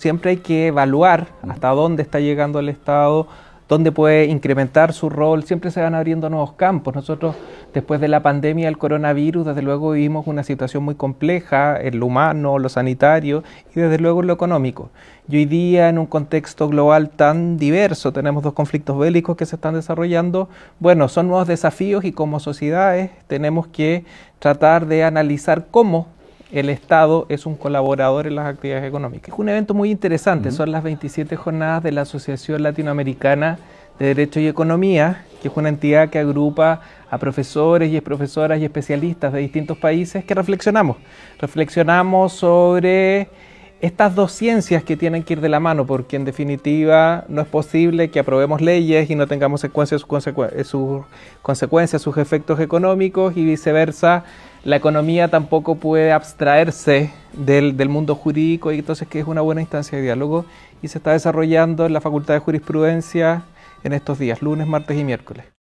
Siempre hay que evaluar hasta dónde está llegando el Estado, dónde puede incrementar su rol, siempre se van abriendo nuevos campos. Nosotros, después de la pandemia del coronavirus, desde luego vivimos una situación muy compleja en lo humano, lo sanitario y desde luego en lo económico. Y hoy día, en un contexto global tan diverso, tenemos dos conflictos bélicos que se están desarrollando. Bueno, son nuevos desafíos y como sociedades tenemos que tratar de analizar cómo el Estado es un colaborador en las actividades económicas. Es un evento muy interesante, son las 27 jornadas de la Asociación Latinoamericana de Derecho y Economía, que es una entidad que agrupa a profesores y profesoras y especialistas de distintos países que reflexionamos. Reflexionamos sobre estas dos ciencias que tienen que ir de la mano, porque en definitiva no es posible que aprobemos leyes y no tengamos sus consecuencias, sus efectos económicos y viceversa la economía tampoco puede abstraerse del, del, mundo jurídico y entonces que es una buena instancia de diálogo y se está desarrollando en la Facultad de Jurisprudencia en estos días, lunes, martes y miércoles.